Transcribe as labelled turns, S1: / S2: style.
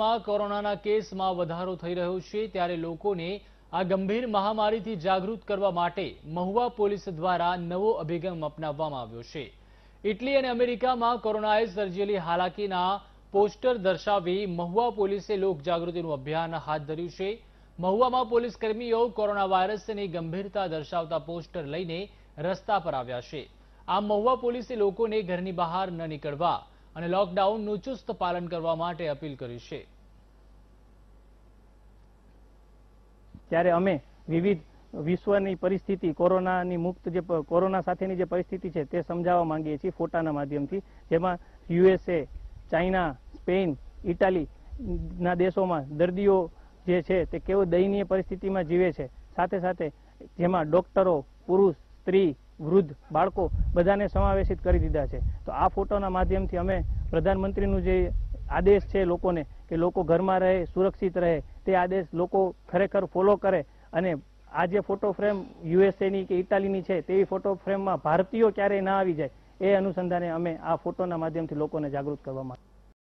S1: માં કોરોનાના કેસમાં વધારો થઈ રહ્યો છે ત્યારે લોકોને આ ગંભીર મહામારીથી જાગૃત કરવા માટે મહુવા પોલીસ દ્વારા નવો અભિગમ અપનાવવામાં આવ્યો છે ઇટલી અને અમેરિકામાં કોરોનાએ સર્જેલી હાલાકીના પોસ્ટર દર્શાવી મહુવા પોલીસે લોકજાગૃતિનું અભિયાન હાથ ધર્યું છે મહુવામાં પોલીસ કર્મીઓ કોરોના વાયરસની ગંભીરતા દર્શાવતા પોસ્ટર લઈને રસ્તા પર આવ્યા છે આમ મહુવા પોલીસે લોકોને ઘરની બહાર ન નીકળવા અને લોકડાઉનનું ચુસ્ત પાલન કરવા માટે અપીલ કરી છે
S2: ત્યારે અમે વિવિધ વિશ્વની પરિસ્થિતિ કોરોનાની મુક્ત જે કોરોના સાથેની જે પરિસ્થિતિ છે તે સમજાવવા માંગીએ છીએ ફોટાના માધ્યમથી જેમાં યુએસએ ચાઇના સ્પેન ઇટાલી ના દેશોમાં દર્દીઓ જે છે તે કેવો દયનીય પરિસ્થિતિમાં જીવે છે સાથે સાથે જેમાં ડોક્ટરો પુરુષ સ્ત્રી વૃદ્ધ બાળકો બધાને સમાવેશિત કરી દીધા છે તો આ ફોટોના માધ્યમથી અમે પ્રધાનમંત્રીનું જે આદેશ છે લોકોને કે લોકો ઘરમાં રહે સુરક્ષિત રહે તે આદેશ લોકો ખરેખર ફોલો કરે અને આ જે ફોટો ફ્રેમ યુએસએની કે ઇટાલીની છે તેવી ફોટો ફ્રેમમાં ભારતીયો ક્યારેય ના આવી જાય એ અનુસંધાને અમે આ ફોટોના માધ્યમથી લોકોને જાગૃત કરવા કરવામાં